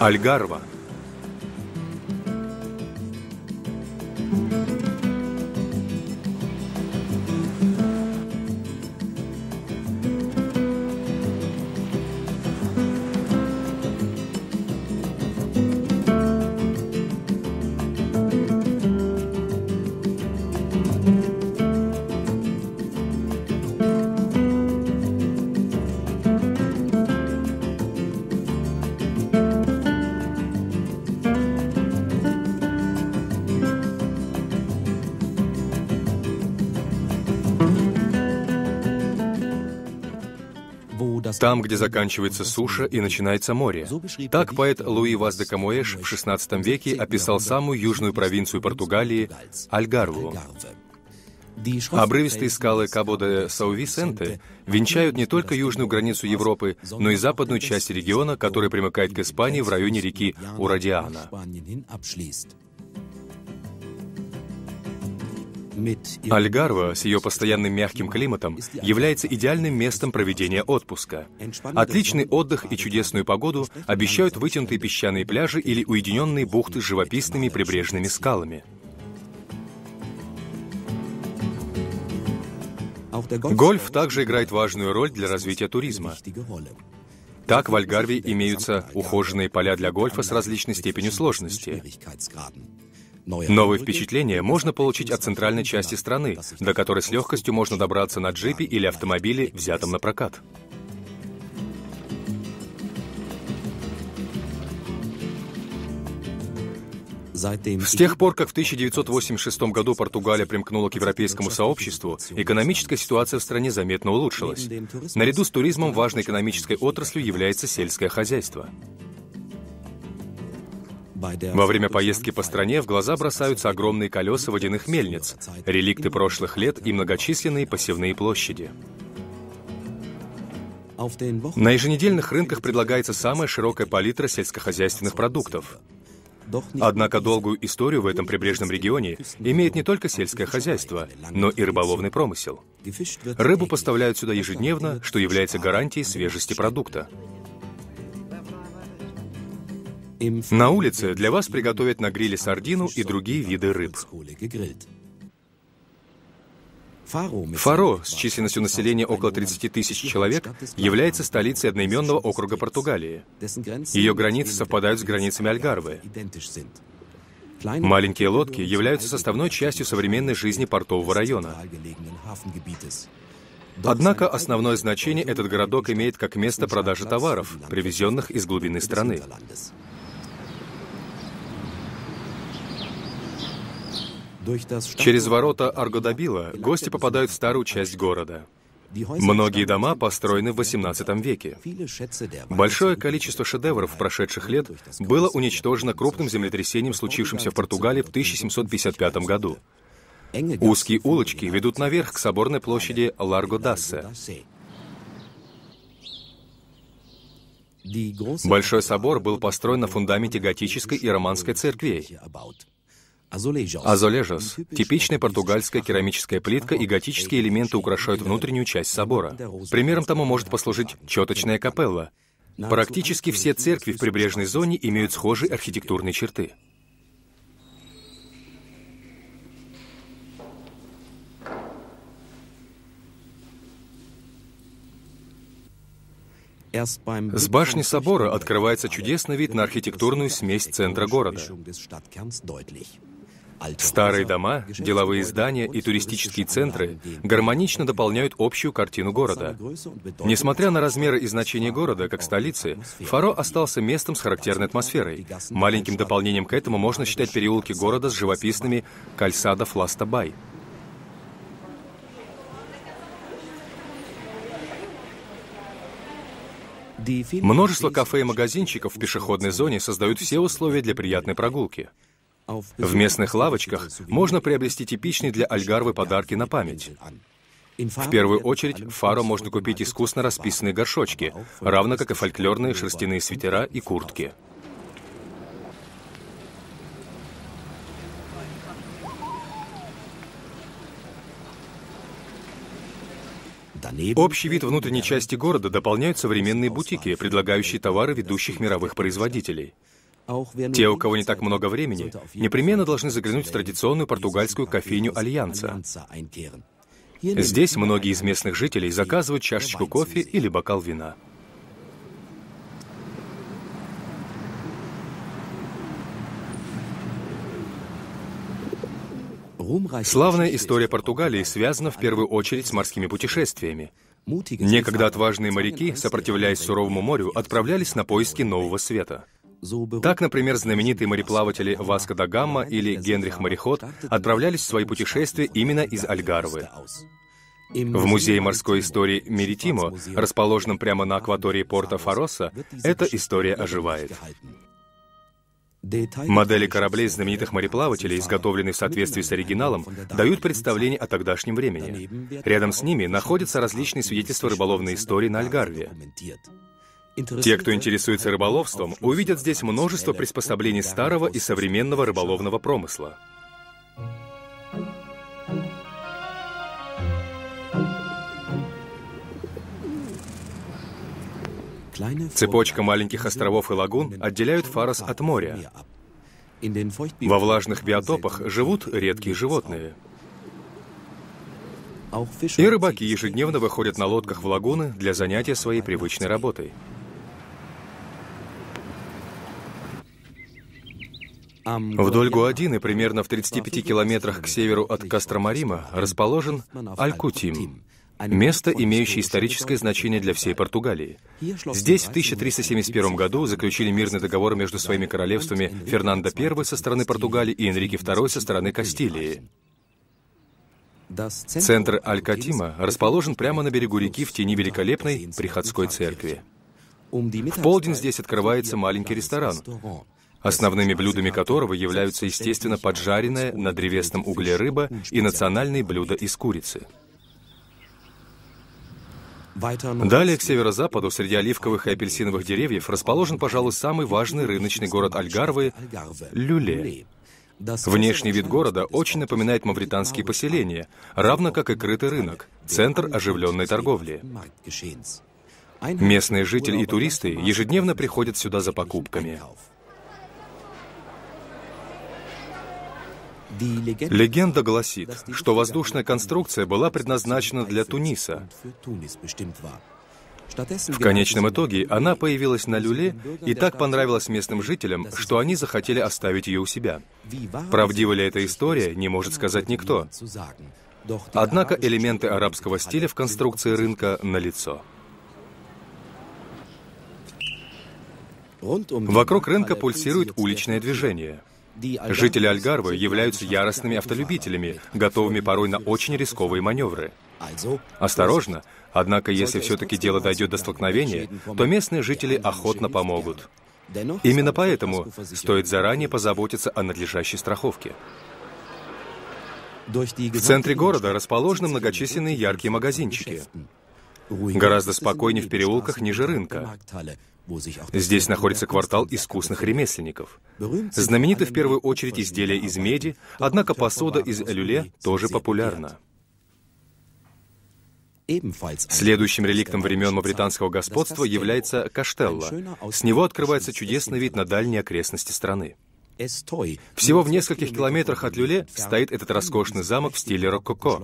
Альгарва – там, где заканчивается суша и начинается море. Так поэт Луи Ваз в XVI веке описал самую южную провинцию Португалии — Альгарву. Обрывистые скалы кабо де Саувисенте венчают не только южную границу Европы, но и западную часть региона, который примыкает к Испании в районе реки Урадиана. Альгарва с ее постоянным мягким климатом является идеальным местом проведения отпуска. Отличный отдых и чудесную погоду обещают вытянутые песчаные пляжи или уединенные бухты с живописными прибрежными скалами. Гольф также играет важную роль для развития туризма. Так в Альгарве имеются ухоженные поля для гольфа с различной степенью сложности. Новые впечатления можно получить от центральной части страны, до которой с легкостью можно добраться на джипе или автомобиле, взятом на прокат. С тех пор, как в 1986 году Португалия примкнула к европейскому сообществу, экономическая ситуация в стране заметно улучшилась. Наряду с туризмом важной экономической отраслью является сельское хозяйство. Во время поездки по стране в глаза бросаются огромные колеса водяных мельниц, реликты прошлых лет и многочисленные посевные площади. На еженедельных рынках предлагается самая широкая палитра сельскохозяйственных продуктов. Однако долгую историю в этом прибрежном регионе имеет не только сельское хозяйство, но и рыболовный промысел. Рыбу поставляют сюда ежедневно, что является гарантией свежести продукта. На улице для вас приготовят на гриле сардину и другие виды рыб. Фаро с численностью населения около 30 тысяч человек является столицей одноименного округа Португалии. Ее границы совпадают с границами Альгарвы. Маленькие лодки являются составной частью современной жизни портового района. Однако основное значение этот городок имеет как место продажи товаров, привезенных из глубины страны. Через ворота Аргодабила гости попадают в старую часть города. Многие дома построены в XVIII веке. Большое количество шедевров прошедших лет было уничтожено крупным землетрясением, случившимся в Португалии в 1755 году. Узкие улочки ведут наверх к соборной площади Ларго-Дассе. Большой собор был построен на фундаменте готической и романской церквей. Азолежос — типичная португальская керамическая плитка, и готические элементы украшают внутреннюю часть собора. Примером тому может послужить четочная капелла. Практически все церкви в прибрежной зоне имеют схожие архитектурные черты. С башни собора открывается чудесный вид на архитектурную смесь центра города. Старые дома, деловые здания и туристические центры гармонично дополняют общую картину города. Несмотря на размеры и значение города как столицы, Фаро остался местом с характерной атмосферой. Маленьким дополнением к этому можно считать переулки города с живописными кальсада Фластабай. Множество кафе и магазинчиков в пешеходной зоне создают все условия для приятной прогулки. В местных лавочках можно приобрести типичные для Альгарвы подарки на память. В первую очередь, в Фаро можно купить искусно расписанные горшочки, равно как и фольклорные шерстяные свитера и куртки. Общий вид внутренней части города дополняют современные бутики, предлагающие товары ведущих мировых производителей. Те, у кого не так много времени, непременно должны заглянуть в традиционную португальскую кофейню «Альянса». Здесь многие из местных жителей заказывают чашечку кофе или бокал вина. Славная история Португалии связана в первую очередь с морскими путешествиями. Некогда отважные моряки, сопротивляясь суровому морю, отправлялись на поиски нового света. Так, например, знаменитые мореплаватели Васко да Гамма или Генрих Мореход отправлялись в свои путешествия именно из Альгарвы. В Музее морской истории Меритимо, расположенном прямо на акватории порта Фароса, эта история оживает. Модели кораблей знаменитых мореплавателей, изготовленные в соответствии с оригиналом, дают представление о тогдашнем времени. Рядом с ними находятся различные свидетельства рыболовной истории на Альгарве. Те, кто интересуется рыболовством, увидят здесь множество приспособлений старого и современного рыболовного промысла. Цепочка маленьких островов и лагун отделяют Фарос от моря. Во влажных биотопах живут редкие животные. И рыбаки ежедневно выходят на лодках в лагуны для занятия своей привычной работой. Вдоль Гуадины, примерно в 35 километрах к северу от Кастромарима, расположен Алькутим, место, имеющее историческое значение для всей Португалии. Здесь в 1371 году заключили мирный договор между своими королевствами Фернандо I со стороны Португалии и Энрике II со стороны Кастилии. Центр Алькатима расположен прямо на берегу реки в тени великолепной приходской церкви. В полдень здесь открывается маленький ресторан, основными блюдами которого являются, естественно, поджаренная на древесном угле рыба и национальные блюда из курицы. Далее, к северо-западу, среди оливковых и апельсиновых деревьев, расположен, пожалуй, самый важный рыночный город Альгарвы — Люле. Внешний вид города очень напоминает мавританские поселения, равно как и крытый рынок, центр оживленной торговли. Местные жители и туристы ежедневно приходят сюда за покупками. Легенда гласит, что воздушная конструкция была предназначена для Туниса. В конечном итоге она появилась на люле и так понравилась местным жителям, что они захотели оставить ее у себя. Правдива ли эта история, не может сказать никто. Однако элементы арабского стиля в конструкции рынка налицо. Вокруг рынка пульсирует уличное движение. Жители Альгарвы являются яростными автолюбителями, готовыми порой на очень рисковые маневры. Осторожно, однако если все-таки дело дойдет до столкновения, то местные жители охотно помогут. Именно поэтому стоит заранее позаботиться о надлежащей страховке. В центре города расположены многочисленные яркие магазинчики. Гораздо спокойнее в переулках ниже рынка. Здесь находится квартал искусных ремесленников. Знамениты в первую очередь изделия из меди, однако посуда из люле тоже популярна. Следующим реликтом времен мавританского господства является Каштелла. С него открывается чудесный вид на дальние окрестности страны. Всего в нескольких километрах от Люле стоит этот роскошный замок в стиле рококо.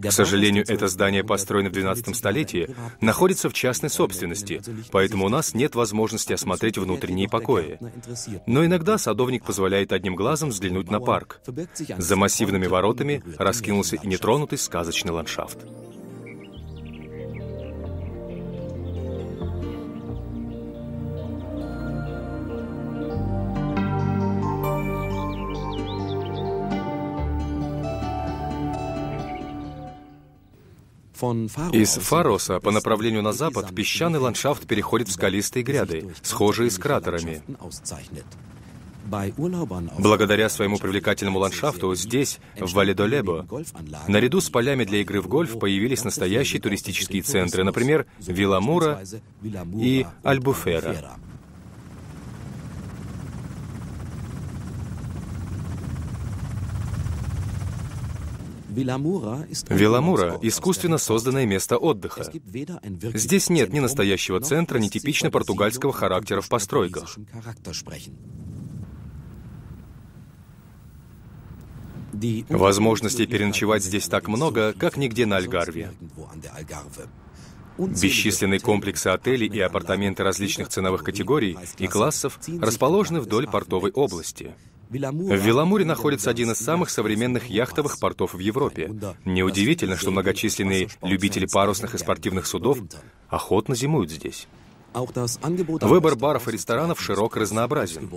К сожалению, это здание построено в 12 столетии, находится в частной собственности, поэтому у нас нет возможности осмотреть внутренние покои. Но иногда садовник позволяет одним глазом взглянуть на парк. За массивными воротами раскинулся и нетронутый сказочный ландшафт. Из Фароса по направлению на запад песчаный ландшафт переходит в скалистые гряды, схожие с кратерами. Благодаря своему привлекательному ландшафту здесь, в Валедолебо, наряду с полями для игры в гольф появились настоящие туристические центры, например, Виламура и Альбуфера. Виламура – искусственно созданное место отдыха. Здесь нет ни настоящего центра, ни типично португальского характера в постройках. Возможностей переночевать здесь так много, как нигде на Альгарве. Бесчисленные комплексы отелей и апартаменты различных ценовых категорий и классов расположены вдоль портовой области. В Веламуре находится один из самых современных яхтовых портов в Европе. Неудивительно, что многочисленные любители парусных и спортивных судов охотно зимуют здесь. Выбор баров и ресторанов широк и разнообразен.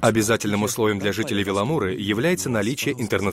Обязательным условием для жителей Веламуры является наличие интернационального